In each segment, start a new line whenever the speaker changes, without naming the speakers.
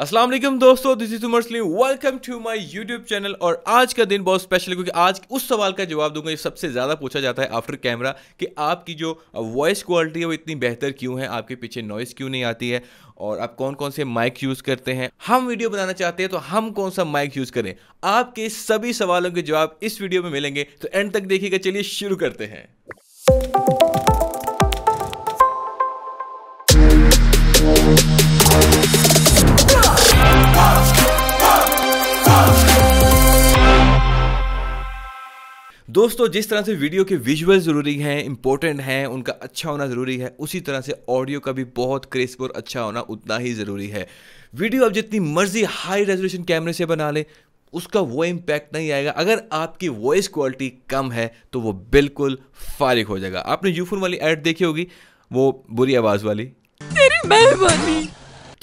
असलम दोस्तों this is Umar welcome to my YouTube channel और आज का दिन बहुत स्पेशल है क्योंकि आज उस सवाल का जवाब दूंगा ये सबसे ज़्यादा पूछा जाता है आफ्टर कैमरा कि आपकी जो वॉइस क्वालिटी है वो इतनी बेहतर क्यों है आपके पीछे नॉइस क्यों नहीं आती है और आप कौन कौन से माइक यूज़ करते हैं हम वीडियो बनाना चाहते हैं तो हम कौन सा माइक यूज़ करें आपके सभी सवालों के जवाब इस वीडियो में मिलेंगे तो एंड तक देखिएगा चलिए शुरू करते हैं दोस्तों जिस तरह से वीडियो के विजुअल ज़रूरी हैं इंपॉर्टेंट हैं उनका अच्छा होना ज़रूरी है उसी तरह से ऑडियो का भी बहुत क्रिस्प और अच्छा होना उतना ही ज़रूरी है वीडियो आप जितनी मर्जी हाई रेजोल्यूशन कैमरे से बना लें उसका वो इम्पैक्ट नहीं आएगा अगर आपकी वॉइस क्वालिटी कम है तो वो बिल्कुल फारिग हो जाएगा आपने यूफोन वाली एड देखी होगी वो बुरी आवाज़ वाली तेरी मेहरबानी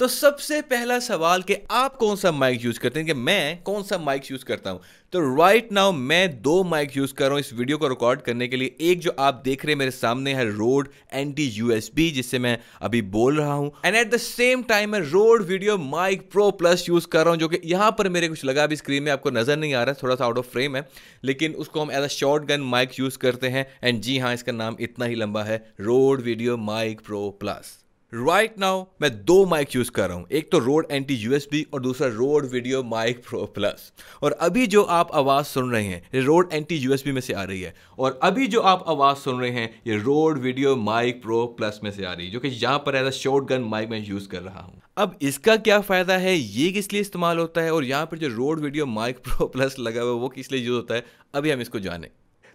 तो सबसे पहला सवाल कि आप कौन सा माइक यूज करते हैं कि मैं कौन सा माइक यूज करता हूं तो राइट नाउ मैं दो माइक यूज कर रहा हूं इस वीडियो को रिकॉर्ड करने के लिए एक जो आप देख रहे हैं मेरे सामने है रोड एंटी यूएसबी जिससे मैं अभी बोल रहा हूं and at the same time मैं Rode video mic pro plus use कर रहा हूं जो कि यहां पर मेरे कुछ लगा अभी स्क्रीन में आपको नजर नहीं आ रहा है थोड़ा सा आउट ऑफ फ्रेम है लेकिन उसको हम as a shotgun mic use करते हैं एंड जी हाँ इसका नाम इतना ही लंबा है Rode video mic pro plus right right now मैं दो माइक यूज़ कर रहा हूँ एक तो रोड एंटी यूएसबी और दूसरा Rode video mic pro plus और अभी जो आप आवाज़ सुन रहे हैं ये रोड एंटी यूएसबी में से आ रही है और अभी जो आप आवाज़ सुन रहे हैं ये Rode video mic pro plus में से आ रही है जो कि यहाँ पर as a shotgun mic मैं यूज़ कर रहा हूँ अब इसका क्या फ़ायदा है ये किस लिए इस्तेमाल होता है और यहाँ पर जो Rode video mic pro plus लगा हुआ है वो किस लिए यूज़ होता है अभी हम इसको जानें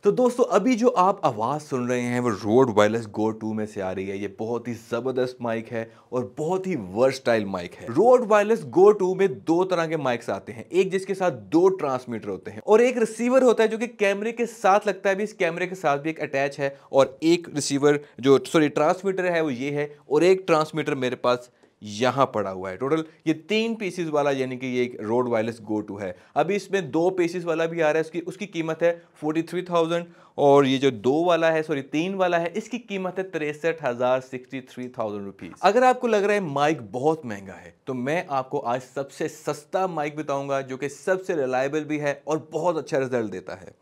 तो दोस्तों अभी जो आप आवाज़ सुन रहे हैं वो रोड वायरलेस गो टू में से आ रही है ये बहुत ही ज़बरदस्त माइक है और बहुत ही वर्सटाइल माइक है रोड वायरलेस गो टू में दो तरह के माइक्स आते हैं एक जिसके साथ दो ट्रांसमीटर होते हैं और एक रिसीवर होता है जो कि कैमरे के साथ लगता है भी इस कैमरे के साथ भी एक अटैच है और एक रिसीवर जो सॉरी ट्रांसमीटर है वो ये है और एक ट्रांसमीटर मेरे पास यहाँ पड़ा हुआ है टोटल ये तीन पीसीज वाला यानी कि ये एक रोड वायरलेस गो टू है अभी इसमें दो पीसीज वाला भी आ रहा है उसकी उसकी कीमत है फोर्टी थ्री थाउजेंड और ये जो दो वाला है सॉरी तीन वाला है इसकी कीमत है तिरसठ हज़ार सिक्सटी थ्री थाउजेंड रुपीज़ अगर आपको लग रहा है माइक बहुत महंगा है तो मैं आपको आज सबसे सस्ता माइक बताऊंगा जो कि सबसे रिलायबल भी है और बहुत अच्छा रिजल्ट देता है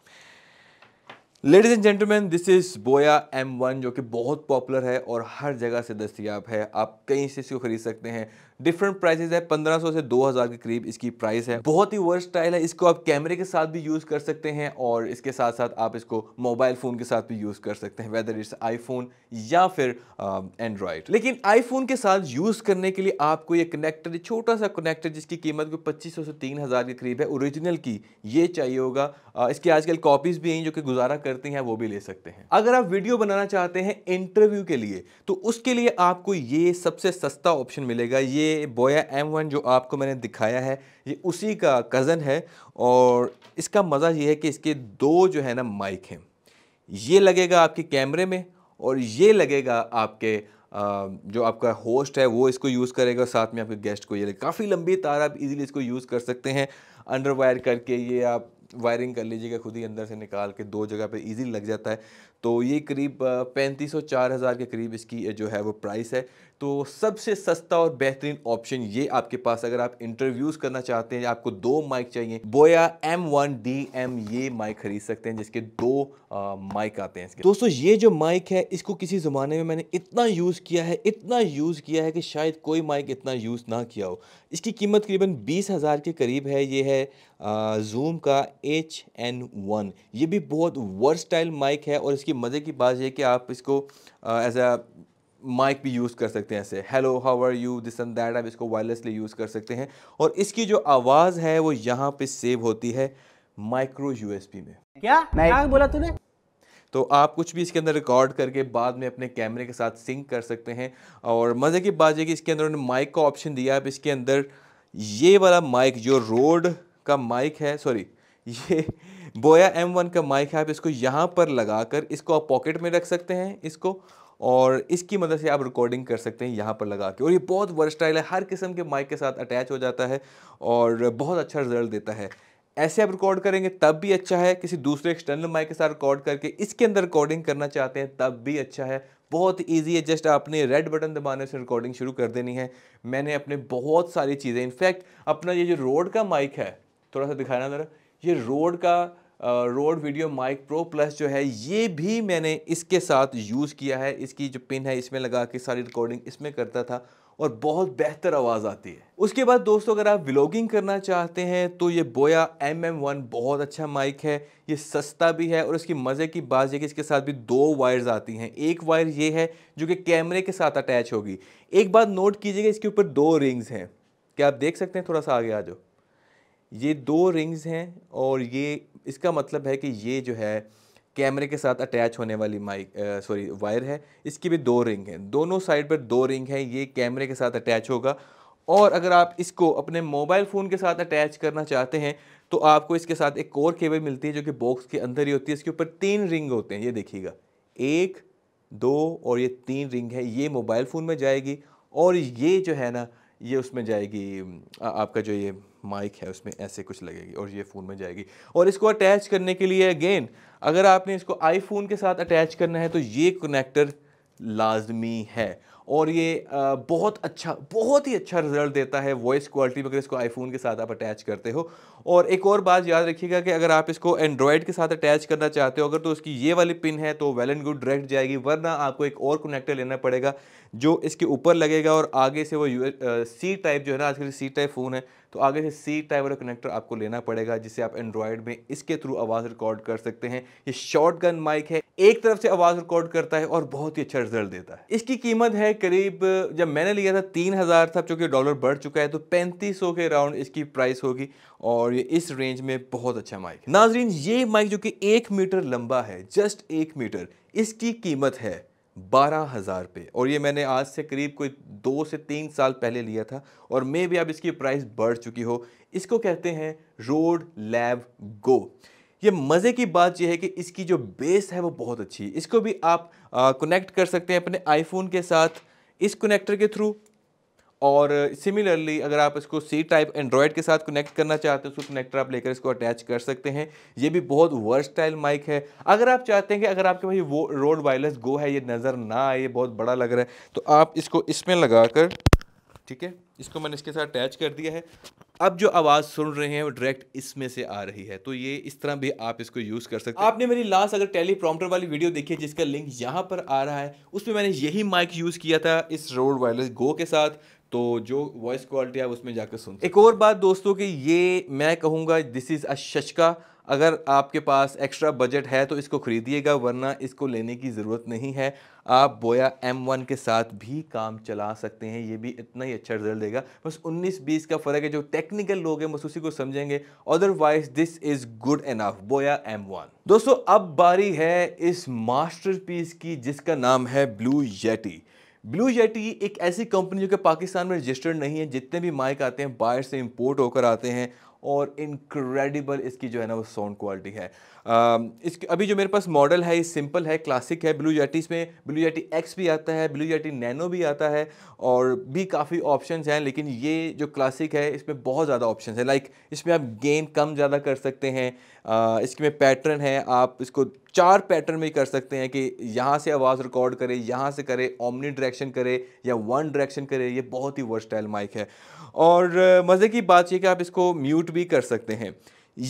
ladies and gentleman this is Boya M1 जो कि बहुत पॉपुलर है और हर जगह से दस्तियाब है आप कहीं से इसको खरीद सकते हैं डिफरेंट प्राइसेस है 1500 से 2000 के करीब इसकी प्राइस है बहुत ही स्टाइल है इसको आप कैमरे के साथ भी यूज़ कर सकते हैं और इसके साथ साथ आप इसको मोबाइल फ़ोन के साथ भी यूज़ कर सकते हैं वेदर इट्स आईफोन या फिर एंड्रॉयड um, लेकिन आईफोन के साथ यूज़ करने के लिए आपको ये कनेक्टर छोटा सा कनेक्टर जिसकी कीमत को पच्चीस से तीन के करीब है ओरिजिनल की ये चाहिए होगा इसकी आजकल कॉपीज़ भी हैं जो कि गुजारा करती हैं वो भी ले सकते हैं अगर आप वीडियो बनाना चाहते हैं इंटरव्यू के लिए तो उसके लिए आपको ये सबसे सस्ता ऑप्शन मिलेगा ये बोया एम वन जो आपको मैंने दिखाया है ये उसी का कज़न है और इसका मज़ा ये है कि इसके दो जो है ना माइक हैं ये लगेगा आपके कैमरे में और ये लगेगा आपके जो आपका होस्ट है वो इसको यूज़ करेगा साथ में आपके गेस्ट को ये काफ़ी लंबी तार आप इजीली इसको यूज़ कर सकते हैं अंडर वायर करके ये आप वायरिंग कर लीजिएगा खुद ही अंदर से निकाल के दो जगह पे इजीली लग जाता है तो ये करीब पैंतीस सौ चार हज़ार के करीब इसकी जो है वो प्राइस है तो सबसे सस्ता और बेहतरीन ऑप्शन ये आपके पास अगर आप इंटरव्यूज़ करना चाहते हैं आपको दो माइक चाहिए Boya M one D M ये माइक खरीद सकते हैं जिसके दो आ, माइक आते हैं इसके दोस्तों ये जो माइक है इसको किसी ज़माने में मैंने इतना यूज़ किया है इतना यूज़ किया है कि शायद कोई माइक इतना यूज़ ना किया हो इसकी कीमत करीबन बीस हज़ार के करीब है ये है जूम का एच एन वन ये भी बहुत वर्स्टाइल माइक है और इसकी इसकी मज़े की बात यह कि आप इसको एज अ माइक भी यूज़ कर सकते हैं ऐसे hello how are you this and that आप इसको वायरलेसली यूज़ कर सकते हैं और इसकी जो आवाज़ है वो यहाँ पे सेव होती है माइक्रो यूएसबी में क्या क्या बोला तूने तो आप कुछ भी इसके अंदर रिकॉर्ड करके बाद में अपने कैमरे के साथ सिंक कर सकते हैं और मज़े की बात यह कि इसके अंदर उन्होंने माइक का ऑप्शन दिया आप इसके अंदर ये वाला माइक जो रोड का माइक है सॉरी ये बोया एम वन का माइक है आप इसको यहाँ पर लगा कर इसको आप पॉकेट में रख सकते हैं इसको और इसकी मदद से आप रिकॉर्डिंग कर सकते हैं यहाँ पर लगा के और ये बहुत वर्स्टाइल है हर किस्म के माइक के साथ अटैच हो जाता है और बहुत अच्छा रिजल्ट देता है ऐसे आप रिकॉर्ड करेंगे तब भी अच्छा है किसी दूसरे एक्सटर्नल माइक के साथ रिकॉर्ड करके इसके अंदर रिकॉर्डिंग करना चाहते हैं तब भी अच्छा है बहुत ईजी है जस्ट आपने रेड बटन दबाने से रिकॉर्डिंग शुरू कर देनी है मैंने अपने बहुत सारी चीज़ें इनफैक्ट अपना ये जो रोड का माइक है थोड़ा सा दिखाना ज़रा ये रोड का Rode video mic pro plus जो है ये भी मैंने इसके साथ यूज़ किया है इसकी जो पिन है इसमें लगा के सारी रिकॉर्डिंग इसमें करता था और बहुत बेहतर आवाज़ आती है उसके बाद दोस्तों अगर आप व्लॉगिंग करना चाहते हैं तो ये बोया एम एम वन बहुत अच्छा माइक है ये सस्ता भी है और इसकी मज़े की बात यह कि इसके साथ भी दो वायर्स आती हैं एक वायर ये है जो कि कैमरे के साथ अटैच होगी एक बात नोट कीजिएगा इसके ऊपर दो रिंग्स हैं क्या आप देख सकते हैं थोड़ा सा आगे आ जाओ ये दो रिंग्स हैं और ये इसका मतलब है कि ये जो है कैमरे के साथ अटैच होने वाली माइक सॉरी वायर है इसकी भी दो रिंग हैं दोनों साइड पर दो रिंग हैं ये कैमरे के साथ अटैच होगा और अगर आप इसको अपने मोबाइल फ़ोन के साथ अटैच करना चाहते हैं तो आपको इसके साथ एक और केबल मिलती है जो कि बॉक्स के अंदर ही होती है इसके ऊपर तीन रिंग होते हैं ये देखिएगा एक दो और ये तीन रिंग है ये मोबाइल फ़ोन में जाएगी और ये जो है ना ये उसमें जाएगी आ, आपका जो ये माइक है उसमें ऐसे कुछ लगेगी और ये फ़ोन में जाएगी और इसको अटैच करने के लिए अगेन अगर आपने इसको आईफोन के साथ अटैच करना है तो ये कनेक्टर लाजमी है और ये बहुत अच्छा बहुत ही अच्छा रिजल्ट देता है वॉइस क्वालिटी में अगर इसको आईफोन के साथ आप अटैच करते हो और एक और बात याद रखिएगा कि अगर आप इसको एंड्रॉयड के साथ अटैच करना चाहते हो अगर तो उसकी ये वाली पिन है तो वेल एंड गुड डायरेक्ट जाएगी वरना आपको एक और कनेक्टर लेना पड़ेगा जो इसके ऊपर लगेगा और आगे से वो सी टाइप जो है ना आजकल सी टाइप फ़ोन है तो आगे से सी टाइप वाला कनेक्टर आपको लेना पड़ेगा जिसे आप एंड्रॉयड में इसके थ्रू आवाज़ रिकॉर्ड कर सकते हैं ये शॉर्ट गन माइक है एक तरफ से आवाज़ रिकॉर्ड करता है और बहुत ही अच्छा रिजल्ट देता है इसकी कीमत है करीब जब मैंने लिया था तीन हज़ार था चूँकि डॉलर बढ़ चुका है तो पैंतीस के अराउंड इसकी प्राइस होगी और ये इस रेंज में बहुत अच्छा माइक नाजरीन ये माइक जो कि एक मीटर लंबा है जस्ट एक मीटर इसकी कीमत है बारह हज़ार पे और ये मैंने आज से करीब कोई दो से तीन साल पहले लिया था और मे भी अब इसकी प्राइस बढ़ चुकी हो इसको कहते हैं रोड लैब गो ये मज़े की बात यह है कि इसकी जो बेस है वो बहुत अच्छी है इसको भी आप कनेक्ट कर सकते हैं अपने आईफोन के साथ इस कनेक्टर के थ्रू और सिमिलरली अगर आप इसको सी टाइप एंड्रॉयड के साथ कनेक्ट करना चाहते हो उसको कनेक्टर आप लेकर इसको अटैच कर सकते हैं ये भी बहुत वर्सटाइल माइक है अगर आप चाहते हैं कि अगर आपके पास वो रोड वायरलेस गो है ये नज़र ना आए ये बहुत बड़ा लग रहा है तो आप इसको इसमें लगा कर ठीक है इसको मैंने इसके साथ अटैच कर दिया है अब जो आवाज़ सुन रहे हैं वो डायरेक्ट इसमें से आ रही है तो ये इस तरह भी आप इसको यूज़ कर सकते हैं आपने मेरी लास्ट अगर टेलीप्रॉम्प्टर वाली वीडियो देखी है जिसका लिंक यहाँ पर आ रहा है उसमें मैंने यही माइक यूज़ किया था इस रोड वायरलेस गो के साथ तो जो वॉइस क्वालिटी है उसमें जाकर सुन एक और बात दोस्तों कि ये मैं कहूँगा दिस इज़ अ शशका अगर आपके पास एक्स्ट्रा बजट है तो इसको ख़रीदिएगा वरना इसको लेने की ज़रूरत नहीं है आप बोया M1 के साथ भी काम चला सकते हैं ये भी इतना ही अच्छा रिजल्ट देगा बस 19-20 का फ़र्क है जो टेक्निकल लोग हैं बस उसी को समझेंगे otherwise this is good enough Boya M1 दोस्तों अब बारी है इस मास्टर की जिसका नाम है ब्लू येटी ब्लू येटी एक ऐसी कंपनी जो कि पाकिस्तान में रजिस्टर्ड नहीं है जितने भी माइक आते हैं बाहर से इंपोर्ट होकर आते हैं और इनक्रेडिबल इसकी जो है ना वो साउंड क्वालिटी है इसके अभी जो मेरे पास मॉडल है ये सिंपल है क्लासिक है ब्लू जेटी इसमें ब्लू जेटी एक्स भी आता है ब्लू जेटी नैनो भी आता है और भी काफ़ी ऑप्शंस हैं लेकिन ये जो क्लासिक है इसमें बहुत ज़्यादा ऑप्शन है लाइक इसमें आप गेन कम ज़्यादा कर सकते हैं इसमें पैटर्न है आप इसको चार पैटर्न में कर सकते हैं कि यहाँ से आवाज़ रिकॉर्ड करे यहाँ से करे ओमनी डायरेक्शन करे या वन डायरेक्शन करे ये बहुत ही वर्स्टाइल माइक है और मज़े की बात यह कि आप इसको म्यूट भी कर सकते हैं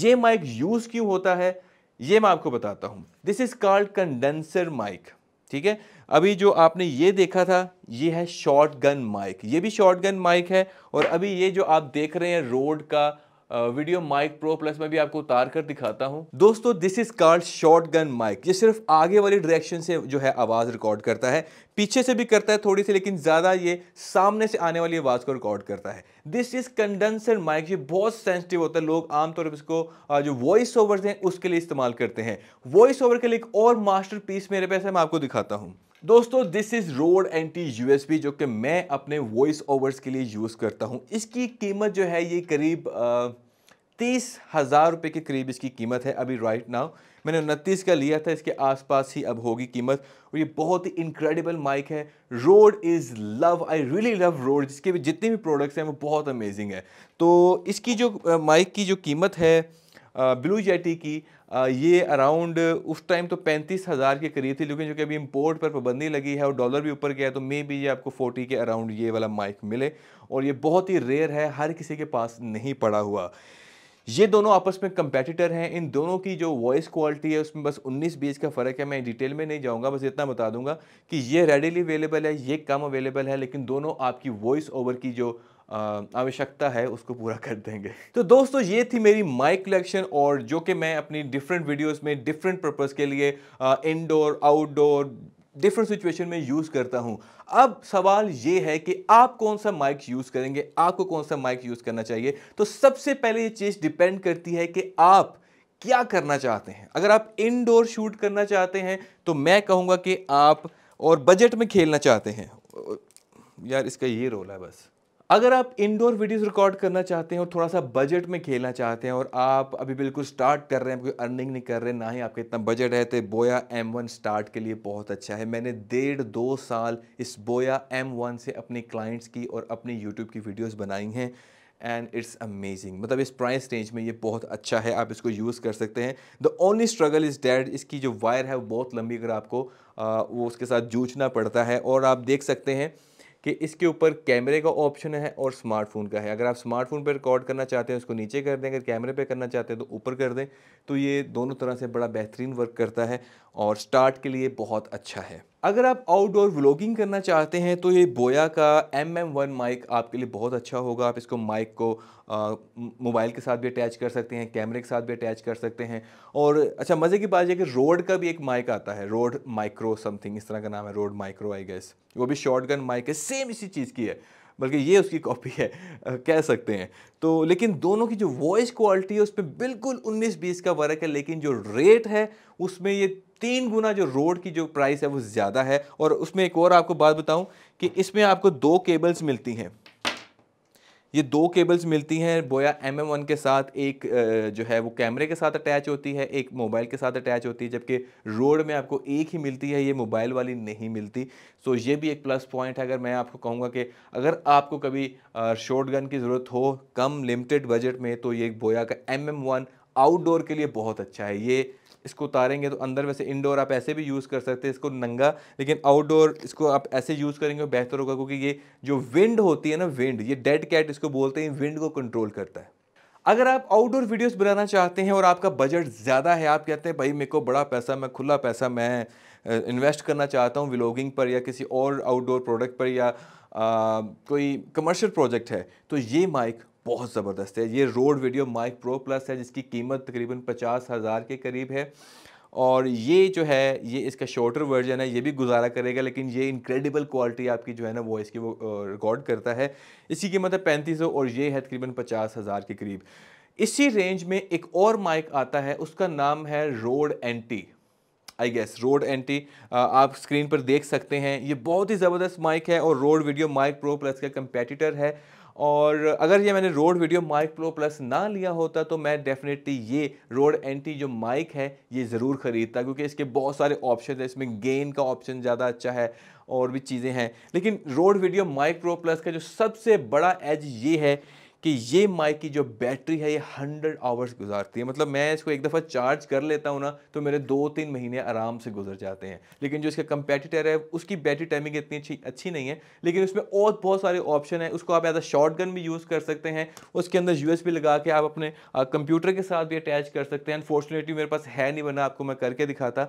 ये माइक यूज़ क्यों होता है ये मैं आपको बताता हूँ this is called condenser mic ठीक है अभी जो आपने ये देखा था ये है शॉर्ट गन माइक ये भी शॉर्ट गन माइक है और अभी ये जो आप देख रहे हैं रोड का वीडियो माइक प्रो प्लस में भी आपको उतार कर दिखाता हूँ दोस्तों this is called shotgun mic ये सिर्फ आगे वाली डायरेक्शन से जो है आवाज़ रिकॉर्ड करता है पीछे से भी करता है थोड़ी सी लेकिन ज़्यादा ये सामने से आने वाली आवाज़ को रिकॉर्ड करता है दिस इज़ कंडेंसर माइक ये बहुत सेंसिटिव होता है लोग आमतौर पर इसको जो वॉइस ओवर हैं उसके लिए इस्तेमाल करते हैं वॉइस ओवर के लिए एक और मास्टर पीस मेरे पास है मैं आपको दिखाता हूँ दोस्तों this is Rode NT USB जो कि मैं अपने वॉइस ओवर्स के लिए यूज़ करता हूँ इसकी कीमत जो है ये करीब तीस हज़ार रुपए के करीब इसकी कीमत है अभी राइट नाउ मैंने उनतीस का लिया था इसके आसपास ही अब होगी कीमत और ये बहुत ही इनक्रेडिबल माइक है Rode is love I really love Rode जिसके भी जितने भी प्रोडक्ट्स हैं वो बहुत अमेजिंग है तो इसकी जो माइक की जो कीमत है ब्लू जेटी की आ, ये अराउंड उस टाइम तो पैंतीस हज़ार के करीब थी लेकिन जो कि अभी इम्पोर्ट पर पाबंदी लगी है और डॉलर भी ऊपर गया है तो मे बी ये आपको फोर्टी के अराउंड ये वाला माइक मिले और ये बहुत ही रेयर है हर किसी के पास नहीं पड़ा हुआ ये दोनों आपस में कंपेटिटर हैं इन दोनों की जो वॉइस क्वालिटी है उसमें बस 19 बीस का फ़र्क है मैं डिटेल में नहीं जाऊँगा बस इतना बता दूंगा कि ये रेडिली अवेलेबल है ये कम अवेलेबल है लेकिन दोनों आपकी वॉइस ओवर की जो आवश्यकता है उसको पूरा कर देंगे तो दोस्तों ये थी मेरी माइक कलेक्शन और जो कि मैं अपनी डिफरेंट वीडियोस में डिफरेंट पर्पज़ के लिए इनडोर आउटडोर डिफरेंट सिचुएशन में यूज़ करता हूँ अब सवाल ये है कि आप कौन सा माइक यूज़ करेंगे आपको कौन सा माइक यूज़ करना चाहिए तो सबसे पहले ये चीज़ डिपेंड करती है कि आप क्या करना चाहते हैं अगर आप इनडोर शूट करना चाहते हैं तो मैं कहूँगा कि आप और बजट में खेलना चाहते हैं यार इसका ये रोल है बस अगर आप इंडोर वीडियोस रिकॉर्ड करना चाहते हैं और थोड़ा सा बजट में खेलना चाहते हैं और आप अभी बिल्कुल स्टार्ट कर रहे हैं कोई अर्निंग नहीं कर रहे ना ही आपका इतना बजट है तो बोया एम वन स्टार्ट के लिए बहुत अच्छा है मैंने डेढ़ दो साल इस बोया एम वन से अपने क्लाइंट्स की और अपनी यूट्यूब की वीडियोज़ बनाई हैं एंड इट्स अमेजिंग मतलब इस प्राइस रेंज में ये बहुत अच्छा है आप इसको यूज़ कर सकते हैं the only struggle is that इसकी जो वायर है वो बहुत लंबी अगर आपको आ, वो उसके साथ जूझना पड़ता है और आप देख सकते हैं कि इसके ऊपर कैमरे का ऑप्शन है और स्मार्टफोन का है अगर आप स्मार्टफोन पर रिकॉर्ड करना चाहते हैं उसको नीचे कर दें अगर कैमरे पर करना चाहते हैं तो ऊपर कर दें तो ये दोनों तरह से बड़ा बेहतरीन वर्क करता है और स्टार्ट के लिए बहुत अच्छा है अगर आप आउटडोर व्लॉगिंग करना चाहते हैं तो ये बोया का एम एम वन माइक आपके लिए बहुत अच्छा होगा आप इसको माइक को मोबाइल के साथ भी अटैच कर सकते हैं कैमरे के साथ भी अटैच कर सकते हैं और अच्छा मज़े की बात यह कि रोड का भी एक माइक आता है रोड माइक्रो समथिंग इस तरह का नाम है रोड माइक्रो आई गेस वो भी शॉर्ट गन माइक है सेम इसी चीज़ की है बल्कि ये उसकी कॉपी है कह सकते हैं तो लेकिन दोनों की जो वॉइस क्वालिटी है उसमें बिल्कुल 19-20 का वर्क है लेकिन जो रेट है उसमें ये तीन गुना जो रोड की जो प्राइस है वो ज़्यादा है और उसमें एक और आपको बात बताऊं कि इसमें आपको दो केबल्स मिलती हैं ये दो केबल्स मिलती हैं बोया एम एम वन के साथ एक जो है वो कैमरे के साथ अटैच होती है एक मोबाइल के साथ अटैच होती है जबकि रोड में आपको एक ही मिलती है ये मोबाइल वाली नहीं मिलती सो ये भी एक प्लस पॉइंट है अगर मैं आपको कहूँगा कि अगर आपको कभी शॉर्ट गन की ज़रूरत हो कम लिमिटेड बजट में तो ये बोया का एम एम वन आउटडोर के लिए बहुत अच्छा है ये इसको उतारेंगे तो अंदर वैसे इंडोर आप ऐसे भी यूज़ कर सकते हैं इसको नंगा लेकिन आउटडोर इसको आप ऐसे यूज़ करेंगे तो बेहतर होगा क्योंकि ये जो विंड होती है ना विंड ये डेड कैट इसको बोलते हैं विंड को कंट्रोल करता है अगर आप आउटडोर वीडियोस बनाना चाहते हैं और आपका बजट ज़्यादा है आप कहते हैं भाई मेरे को बड़ा पैसा मैं खुला पैसा मैं इन्वेस्ट करना चाहता हूँ व्लॉगिंग पर या किसी और आउटडोर प्रोडक्ट पर या आ, कोई कमर्शियल प्रोजेक्ट है तो ये माइक बहुत ज़बरदस्त है ये Rode video mic pro plus है जिसकी कीमत तकरीबन पचास हज़ार के करीब है और ये जो है ये इसका शॉर्टर वर्जन है ये भी गुजारा करेगा लेकिन ये इनक्रेडिबल क्वालिटी आपकी जो है ना वॉइस की वो रिकॉर्ड करता है इसकी कीमत मतलब है पैंतीस सौ और ये है तकरीबन पचास हज़ार के करीब इसी रेंज में एक और माइक आता है उसका नाम है Rode NT I guess Rode NT आप स्क्रीन पर देख सकते हैं ये बहुत ही ज़बरदस्त माइक है और Rode video mic pro plus का कंपेटिटर है और अगर ये मैंने Rode video mic pro plus ना लिया होता तो मैं डेफिनेटली ये रोड एंटी जो माइक है ये ज़रूर ख़रीदता क्योंकि इसके बहुत सारे ऑप्शन है इसमें गेन का ऑप्शन ज़्यादा अच्छा है और भी चीज़ें हैं लेकिन Rode video mic pro plus का जो सबसे बड़ा एज ये है कि ये माइक की जो बैटरी है ये हंड्रेड आवर्स गुजारती है मतलब मैं इसको एक दफ़ा चार्ज कर लेता हूँ ना तो मेरे दो तीन महीने आराम से गुजर जाते हैं लेकिन जो इसका कंपेटिटर है उसकी बैटरी टाइमिंग इतनी अच्छी अच्छी नहीं है लेकिन उसमें और बहुत सारे ऑप्शन है उसको आप एज अ शॉर्ट भी यूज़ कर सकते हैं उसके अंदर यू लगा के आप अपने कंप्यूटर के साथ भी अटैच कर सकते हैं अनफॉर्चुनेटली मेरे पास है नहीं बना आपको मैं करके दिखाता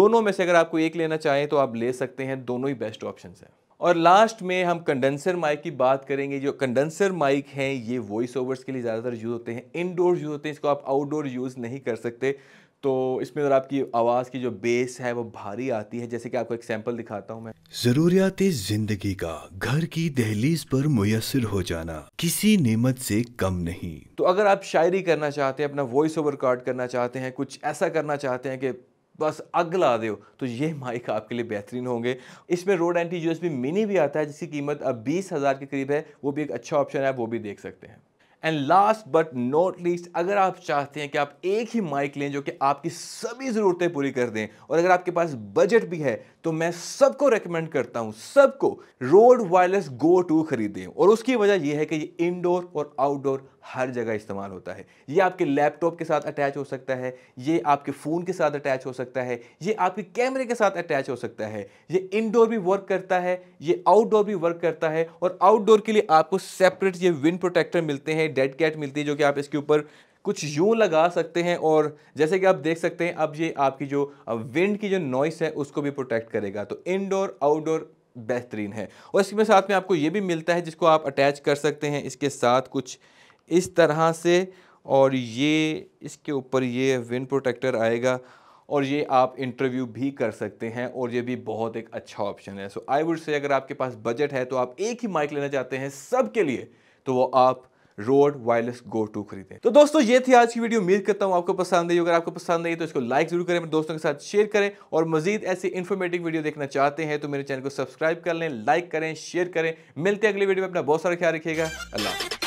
दोनों में से अगर आपको एक लेना चाहें तो आप ले सकते हैं दोनों ही बेस्ट ऑप्शन हैं और लास्ट में हम कंडेंसर माइक की बात करेंगे जो कंडेंसर माइक हैं ये वॉइस ओवर्स के लिए ज़्यादातर यूज़ होते हैं इनडोर यूज़ होते हैं इसको आप आउटडोर यूज़ नहीं कर सकते तो इसमें अगर आपकी आवाज़ की जो बेस है वो भारी आती है जैसे कि आपको एक सैम्पल दिखाता हूँ मैं ज़रूरियात ज़िंदगी का घर की दहलीज पर मुयसर हो जाना किसी नेमत से कम नहीं तो अगर आप शायरी करना चाहते हैं अपना वॉइस ओवर रिकॉर्ड करना चाहते हैं कुछ ऐसा करना चाहते हैं कि बस अग ला दो तो ये माइक आपके लिए बेहतरीन होंगे इसमें रोड एंटी यूएसबी मिनी भी आता है जिसकी कीमत अब बीस हज़ार के करीब है वो भी एक अच्छा ऑप्शन है वो भी देख सकते हैं and last but not least अगर आप चाहते हैं कि आप एक ही माइक लें जो कि आपकी सभी ज़रूरतें पूरी कर दें और अगर आपके पास बजट भी है तो मैं सबको रेकमेंड करता हूँ सबको रोड वायरलेस गो टू खरीदें और उसकी वजह यह है कि ये इनडोर और आउटडोर हर जगह इस्तेमाल होता है ये आपके लैपटॉप के साथ अटैच हो सकता है ये आपके फ़ोन के साथ अटैच हो सकता है ये आपके कैमरे के साथ अटैच हो सकता है ये इनडोर भी वर्क करता है ये आउटडोर भी वर्क करता है और आउटडोर के लिए आपको सेपरेट ये विंड प्रोटेक्टर मिलते हैं डेड कैट मिलती है जो कि आप इसके ऊपर कुछ यूँ लगा सकते हैं और जैसे कि आप देख सकते हैं अब ये आपकी जो विंड की जो नॉइस है उसको भी प्रोटेक्ट करेगा तो इनडोर आउटडोर बेहतरीन है और इसके साथ में आपको ये भी मिलता है जिसको आप अटैच कर सकते हैं इसके साथ कुछ इस तरह से और ये इसके ऊपर ये विंड प्रोटेक्टर आएगा और ये आप इंटरव्यू भी कर सकते हैं और ये भी बहुत एक अच्छा ऑप्शन है सो आई वुड से अगर आपके पास बजट है तो आप एक ही माइक लेना चाहते हैं सब के लिए तो वो आप रोड वायरलेस गो टू खरीदें तो दोस्तों ये थी आज की वीडियो उम्मीद करता हूँ आपको पसंद आई अगर आपको पसंद आई तो इसको लाइक जरूर करें अपने दोस्तों के साथ शेयर करें और मजीद ऐसे इन्फॉर्मेटिव वीडियो देखना चाहते हैं तो मेरे चैनल को सब्सक्राइब कर लें लाइक करें शेयर करें मिलते हैं अगली वीडियो में अपना बहुत सारा ख्याल रखिएगा अल्लाह